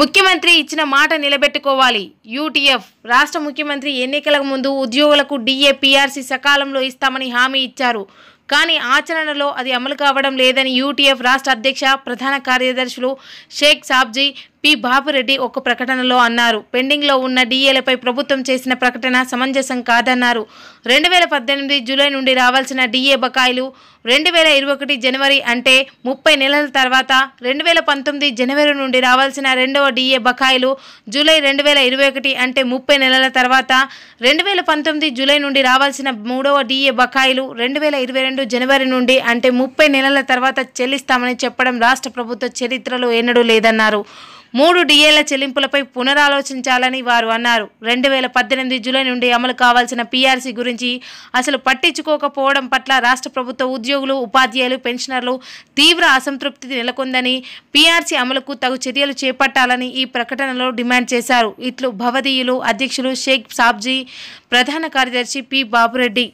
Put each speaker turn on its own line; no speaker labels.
ముఖ్యమంత్రి ఇచ్చిన మాట నిలబెట్టుకోవాలి యూటీఎఫ్ రాష్ట్ర ముఖ్యమంత్రి ఎన్నికల ముందు ఉద్యోగులకు డిఏ సకాలంలో ఇస్తామని హామీ ఇచ్చారు కానీ ఆచరణలో అది అమలు కావడం లేదని యూటీఎఫ్ రాష్ట్ర అధ్యక్ష ప్రధాన కార్యదర్శులు షేక్ సాబ్జీ పి బాపురెడ్డి ఒక ప్రకటనలో అన్నారు పెండింగ్లో ఉన్న డిఏలపై ప్రభుత్వం చేసిన ప్రకటన సమంజసం కాదన్నారు రెండు వేల పద్దెనిమిది జూలై నుండి రావాల్సిన డిఏ బకాయిలు రెండు వేల ఇరవై ఒకటి జనవరి అంటే ముప్పై నెలల తర్వాత రెండు వేల పంతొమ్మిది జనవరి నుండి రావాల్సిన రెండవ డిఏ బకాయిలు జూలై రెండు వేల ఇరవై ఒకటి అంటే ముప్పై నెలల తర్వాత రెండు వేల పంతొమ్మిది జూలై నుండి రావాల్సిన మూడవ డిఏ బకాయిలు రెండు వేల ఇరవై రెండు జనవరి నుండి అంటే ముప్పై నెలల తర్వాత చెల్లిస్తామని చెప్పడం రాష్ట్ర ప్రభుత్వ చరిత్రలో ఎన్నడూ లేదన్నారు మూడు డిఏల చెల్లింపులపై పునరాలోచించాలని వారు అన్నారు రెండు వేల పద్దెనిమిది జూలై నుండి అమలు కావాల్సిన పీఆర్సీ గురించి అసలు పట్టించుకోకపోవడం పట్ల రాష్ట్ర ప్రభుత్వ ఉద్యోగ ఉద్యోగులు ఉపాధ్యాయులు పెన్షనర్లు తీవ్ర అసంతృప్తి నెలకొందని పీఆర్సీ అమలుకు తగు చర్యలు చేపట్టాలని ఈ ప్రకటనలో డిమాండ్ చేశారు ఇట్లు భవదీయులు అధ్యక్షులు షేక్ సాబ్జీ ప్రధాన కార్యదర్శి పి బాబురెడ్డి